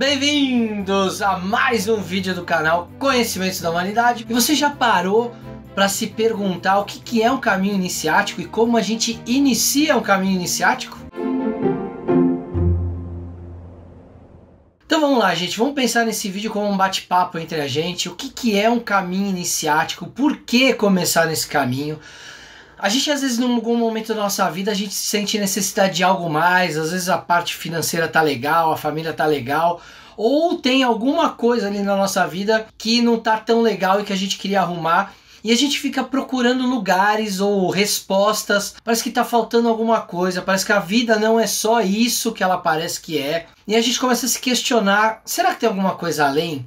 Bem-vindos a mais um vídeo do canal Conhecimentos da Humanidade. E você já parou para se perguntar o que, que é um caminho iniciático e como a gente inicia um caminho iniciático? Então vamos lá, gente. Vamos pensar nesse vídeo como um bate-papo entre a gente. O que, que é um caminho iniciático? Por que começar nesse caminho? A gente às vezes em algum momento da nossa vida a gente sente necessidade de algo mais, às vezes a parte financeira tá legal, a família tá legal, ou tem alguma coisa ali na nossa vida que não tá tão legal e que a gente queria arrumar e a gente fica procurando lugares ou respostas. Parece que tá faltando alguma coisa, parece que a vida não é só isso que ela parece que é. E a gente começa a se questionar: será que tem alguma coisa além?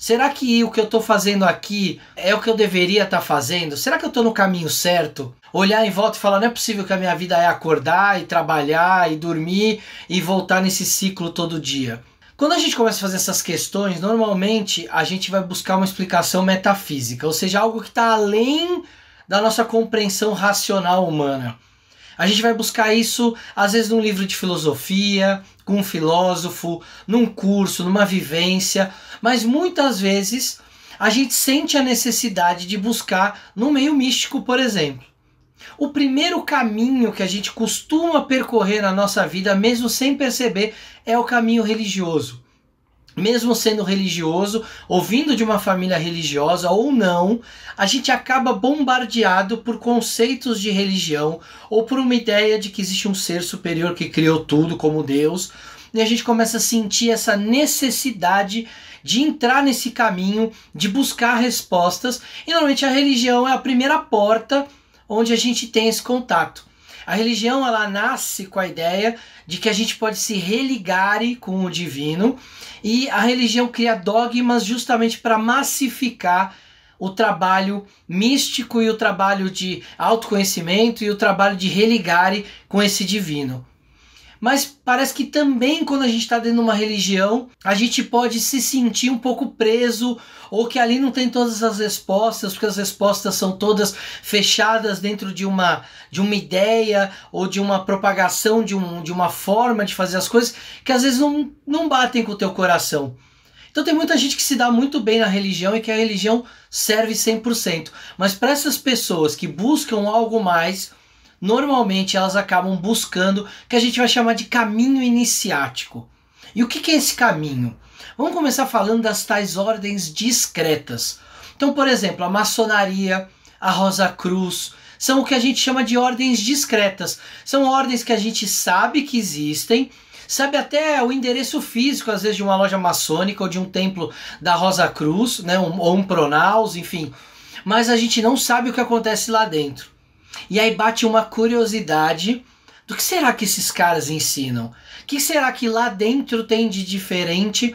Será que o que eu estou fazendo aqui é o que eu deveria estar tá fazendo? Será que eu estou no caminho certo? Olhar em volta e falar: não é possível que a minha vida é acordar e trabalhar e dormir e voltar nesse ciclo todo dia. Quando a gente começa a fazer essas questões, normalmente a gente vai buscar uma explicação metafísica, ou seja, algo que está além da nossa compreensão racional humana. A gente vai buscar isso, às vezes, num livro de filosofia, com um filósofo, num curso, numa vivência, mas muitas vezes a gente sente a necessidade de buscar no meio místico, por exemplo. O primeiro caminho que a gente costuma percorrer na nossa vida, mesmo sem perceber, é o caminho religioso. Mesmo sendo religioso, ouvindo de uma família religiosa ou não, a gente acaba bombardeado por conceitos de religião ou por uma ideia de que existe um ser superior que criou tudo como Deus, e a gente começa a sentir essa necessidade de entrar nesse caminho, de buscar respostas. E normalmente a religião é a primeira porta onde a gente tem esse contato. A religião ela nasce com a ideia de que a gente pode se religar com o divino e a religião cria dogmas justamente para massificar o trabalho místico e o trabalho de autoconhecimento e o trabalho de religar com esse divino mas parece que também quando a gente está dentro de uma religião, a gente pode se sentir um pouco preso ou que ali não tem todas as respostas, porque as respostas são todas fechadas dentro de uma de uma ideia ou de uma propagação de, um, de uma forma de fazer as coisas que às vezes não, não batem com o teu coração. Então tem muita gente que se dá muito bem na religião e que a religião serve 100%. Mas para essas pessoas que buscam algo mais, normalmente elas acabam buscando que a gente vai chamar de caminho iniciático. E o que, é esse caminho? Vamos começar falando das tais ordens discretas. Então, por exemplo, a maçonaria, a Rosa Cruz, são o que a gente chama de ordens discretas. São ordens que a gente sabe que existem, sabe até o endereço físico, às vezes, de uma loja maçônica ou de um templo da Rosa Cruz, né, ou um Pronaus, enfim. Mas a gente não sabe o que acontece lá dentro. E aí bate uma curiosidade do que será que esses caras ensinam? O que será que lá dentro tem de diferente?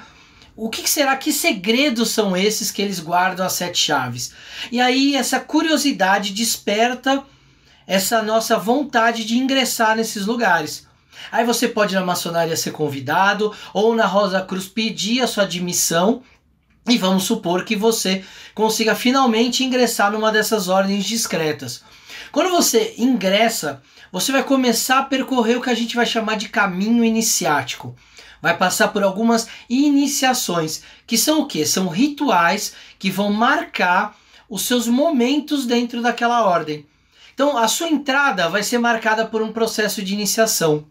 O que será que segredos são esses que eles guardam as sete chaves? E aí essa curiosidade desperta essa nossa vontade de ingressar nesses lugares. Aí você pode na maçonaria ser convidado ou na Rosa Cruz pedir a sua admissão e vamos supor que você consiga finalmente ingressar numa dessas ordens discretas. Quando você ingressa, você vai começar a percorrer o que a gente vai chamar de caminho iniciático. Vai passar por algumas iniciações, que são o que? São rituais que vão marcar os seus momentos dentro daquela ordem. Então, a sua entrada vai ser marcada por um processo de iniciação.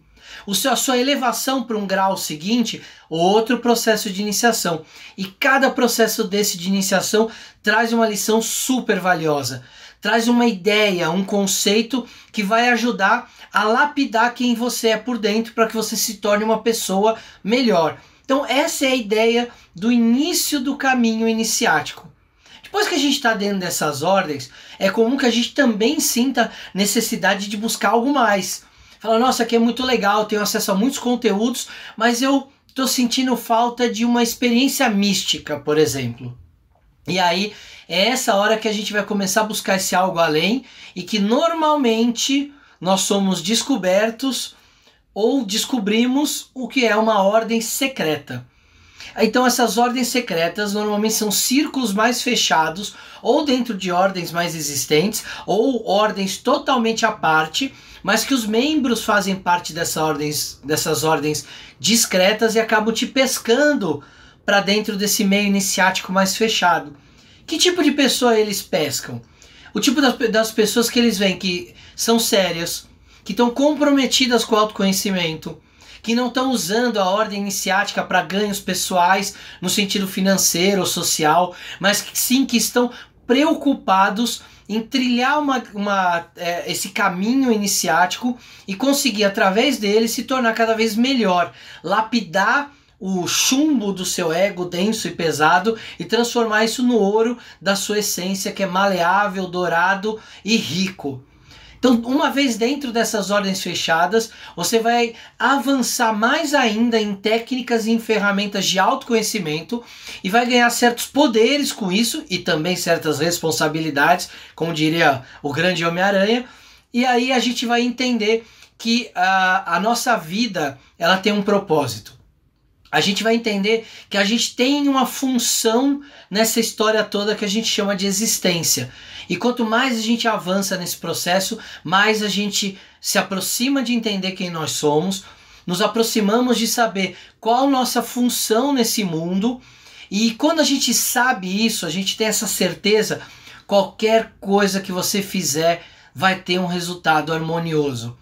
O seu, a sua elevação para um grau seguinte, outro processo de iniciação. E cada processo desse de iniciação traz uma lição super valiosa traz uma ideia, um conceito que vai ajudar a lapidar quem você é por dentro para que você se torne uma pessoa melhor. Então, essa é a ideia do início do caminho iniciático. Depois que a gente está dentro dessas ordens, é comum que a gente também sinta necessidade de buscar algo mais. Fala, nossa, aqui é muito legal, tenho acesso a muitos conteúdos, mas eu estou sentindo falta de uma experiência mística, por exemplo. E aí é essa hora que a gente vai começar a buscar esse algo além e que normalmente nós somos descobertos ou descobrimos o que é uma ordem secreta. Então essas ordens secretas normalmente são círculos mais fechados ou dentro de ordens mais existentes ou ordens totalmente à parte, mas que os membros fazem parte dessa ordens, dessas ordens discretas e acabam te pescando para dentro desse meio iniciático mais fechado. Que tipo de pessoa eles pescam? O tipo das, das pessoas que eles veem que são sérias, que estão comprometidas com o autoconhecimento, que não estão usando a ordem iniciática para ganhos pessoais no sentido financeiro ou social, mas que, sim que estão preocupados em trilhar uma, uma, é, esse caminho iniciático e conseguir, através dele, se tornar cada vez melhor, lapidar o chumbo do seu ego denso e pesado e transformar isso no ouro da sua essência, que é maleável, dourado e rico. Então, uma vez dentro dessas ordens fechadas, você vai avançar mais ainda em técnicas e em ferramentas de autoconhecimento e vai ganhar certos poderes com isso e também certas responsabilidades, como diria o grande Homem-Aranha. E aí a gente vai entender que a, a nossa vida ela tem um propósito a gente vai entender que a gente tem uma função nessa história toda que a gente chama de existência. E quanto mais a gente avança nesse processo, mais a gente se aproxima de entender quem nós somos, nos aproximamos de saber qual nossa função nesse mundo. E quando a gente sabe isso, a gente tem essa certeza, qualquer coisa que você fizer vai ter um resultado harmonioso.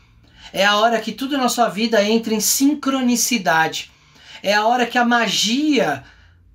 É a hora que tudo na sua vida entra em sincronicidade é a hora que a magia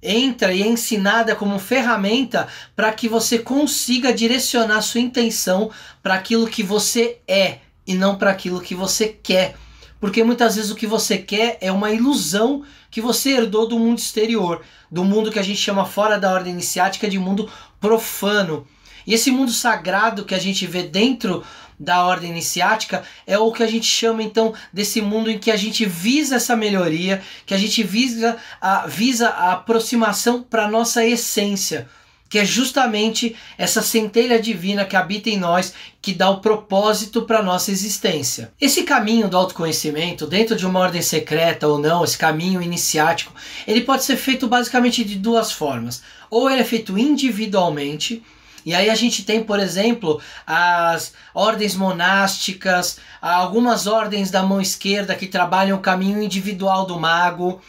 entra e é ensinada como ferramenta para que você consiga direcionar sua intenção para aquilo que você é e não para aquilo que você quer. Porque muitas vezes o que você quer é uma ilusão que você herdou do mundo exterior, do mundo que a gente chama fora da ordem iniciática de mundo profano. E esse mundo sagrado que a gente vê dentro da ordem iniciática é o que a gente chama então desse mundo em que a gente visa essa melhoria, que a gente visa a, visa a aproximação para nossa essência, que é justamente essa centelha divina que habita em nós, que dá o propósito para nossa existência. Esse caminho do autoconhecimento, dentro de uma ordem secreta ou não, esse caminho iniciático, ele pode ser feito basicamente de duas formas. Ou ele é feito individualmente, e aí a gente tem, por exemplo, as ordens monásticas, algumas ordens da mão esquerda que trabalham o caminho individual do mago.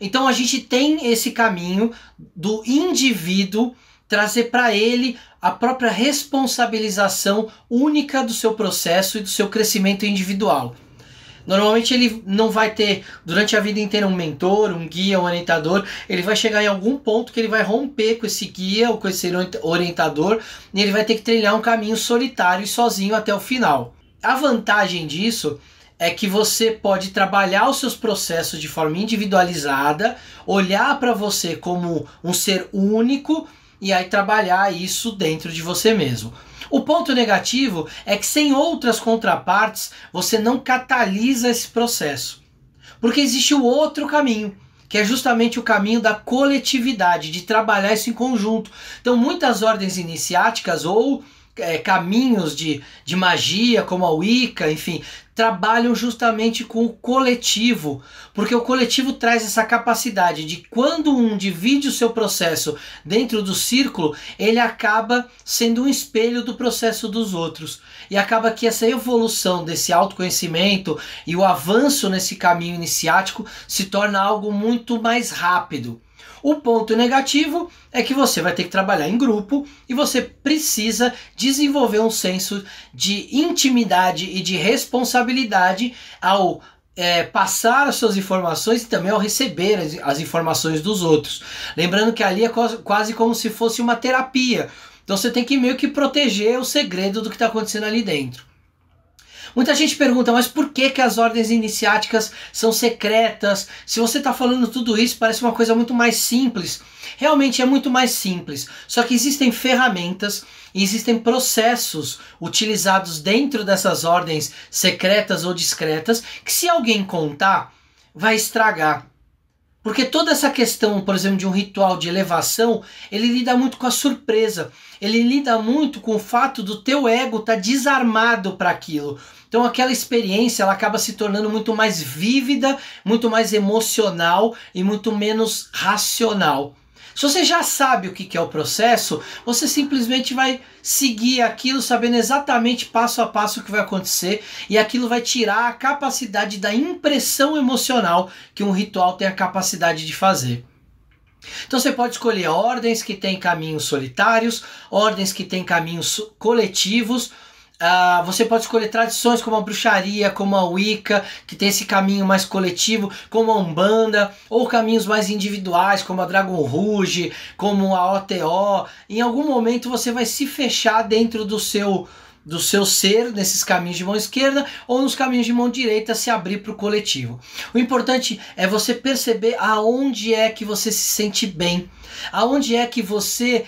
Então a gente tem esse caminho do indivíduo trazer para ele a própria responsabilização única do seu processo e do seu crescimento individual. Normalmente ele não vai ter durante a vida inteira um mentor, um guia, um orientador. Ele vai chegar em algum ponto que ele vai romper com esse guia ou com esse orientador e ele vai ter que trilhar um caminho solitário e sozinho até o final. A vantagem disso é que você pode trabalhar os seus processos de forma individualizada, olhar para você como um ser único e aí trabalhar isso dentro de você mesmo. O ponto negativo é que sem outras contrapartes você não catalisa esse processo. Porque existe o outro caminho, que é justamente o caminho da coletividade, de trabalhar isso em conjunto. Então, muitas ordens iniciáticas ou é, caminhos de, de magia, como a Wicca, enfim, trabalham justamente com o coletivo, porque o coletivo traz essa capacidade de quando um divide o seu processo dentro do círculo, ele acaba sendo um espelho do processo dos outros. E acaba que essa evolução desse autoconhecimento e o avanço nesse caminho iniciático se torna algo muito mais rápido. O ponto negativo é que você vai ter que trabalhar em grupo e você precisa desenvolver um senso de intimidade e de responsabilidade ao é, passar as suas informações e também ao receber as, as informações dos outros. Lembrando que ali é quase, quase como se fosse uma terapia. Então você tem que meio que proteger o segredo do que está acontecendo ali dentro. Muita gente pergunta, mas por que, que as ordens iniciáticas são secretas? Se você está falando tudo isso, parece uma coisa muito mais simples. Realmente é muito mais simples. Só que existem ferramentas e existem processos utilizados dentro dessas ordens secretas ou discretas que, se alguém contar, vai estragar. Porque toda essa questão, por exemplo, de um ritual de elevação, ele lida muito com a surpresa. Ele lida muito com o fato do teu ego estar tá desarmado para aquilo. Então aquela experiência ela acaba se tornando muito mais vívida, muito mais emocional e muito menos racional. Se você já sabe o que é o processo, você simplesmente vai seguir aquilo sabendo exatamente passo a passo o que vai acontecer e aquilo vai tirar a capacidade da impressão emocional que um ritual tem a capacidade de fazer. Então você pode escolher ordens que têm caminhos solitários, ordens que têm caminhos coletivos Uh, você pode escolher tradições como a bruxaria, como a Wicca, que tem esse caminho mais coletivo, como a Umbanda, ou caminhos mais individuais, como a Dragon Rouge, como a OTO. Em algum momento você vai se fechar dentro do seu do seu ser nesses caminhos de mão esquerda ou nos caminhos de mão direita se abrir para o coletivo. O importante é você perceber aonde é que você se sente bem, aonde é que você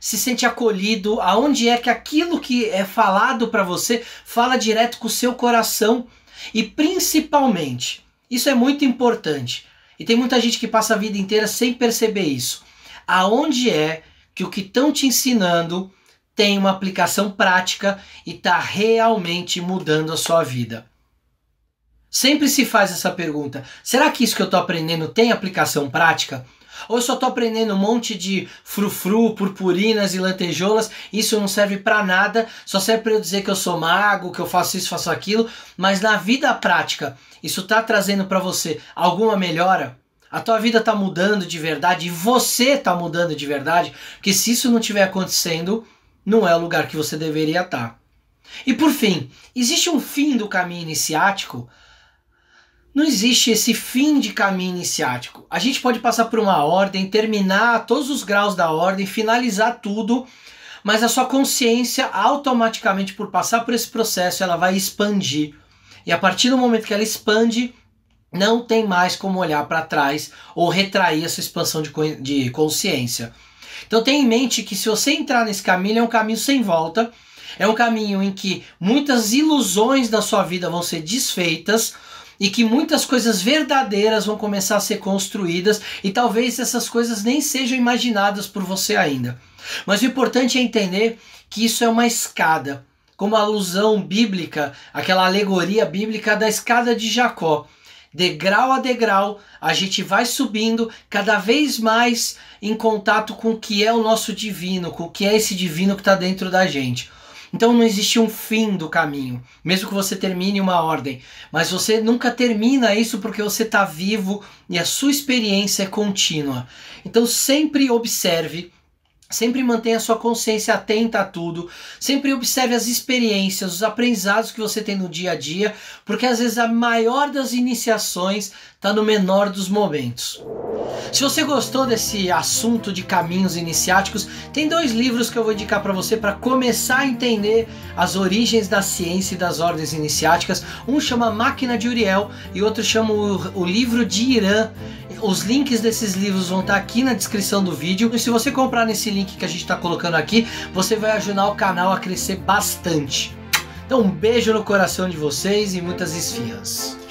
se sente acolhido, aonde é que aquilo que é falado para você fala direto com o seu coração e principalmente, isso é muito importante. E tem muita gente que passa a vida inteira sem perceber isso. Aonde é que o que estão te ensinando tem uma aplicação prática e está realmente mudando a sua vida? Sempre se faz essa pergunta: será que isso que eu estou aprendendo tem aplicação prática? ou só tô aprendendo um monte de frufru, purpurinas e lantejoulas, isso não serve para nada, só serve para eu dizer que eu sou mago, que eu faço isso, faço aquilo, mas na vida prática, isso tá trazendo para você alguma melhora? A tua vida tá mudando de verdade e você tá mudando de verdade, porque se isso não estiver acontecendo, não é o lugar que você deveria estar. Tá. E por fim, existe um fim do caminho iniciático? Não existe esse fim de caminho iniciático. A gente pode passar por uma ordem, terminar todos os graus da ordem, finalizar tudo, mas a sua consciência automaticamente por passar por esse processo, ela vai expandir. E a partir do momento que ela expande, não tem mais como olhar para trás ou retrair a sua expansão de, de consciência. Então tenha em mente que se você entrar nesse caminho, é um caminho sem volta, é um caminho em que muitas ilusões da sua vida vão ser desfeitas, e que muitas coisas verdadeiras vão começar a ser construídas e talvez essas coisas nem sejam imaginadas por você ainda. Mas o importante é entender que isso é uma escada, como a alusão bíblica, aquela alegoria bíblica da escada de Jacó. Degrau a degrau, a gente vai subindo cada vez mais em contato com o que é o nosso divino, com o que é esse divino que está dentro da gente. Então não existe um fim do caminho, mesmo que você termine uma ordem. Mas você nunca termina isso porque você está vivo e a sua experiência é contínua. Então sempre observe Sempre mantenha sua consciência atenta a tudo, sempre observe as experiências, os aprendizados que você tem no dia a dia, porque às vezes a maior das iniciações está no menor dos momentos. Se você gostou desse assunto de caminhos iniciáticos, tem dois livros que eu vou indicar para você para começar a entender as origens da ciência e das ordens iniciáticas. Um chama Máquina de Uriel e outro chama O, o Livro de Irã. Os links desses livros vão estar tá aqui na descrição do vídeo. E se você comprar nesse link que a gente está colocando aqui, você vai ajudar o canal a crescer bastante. Então um beijo no coração de vocês e muitas esfirras.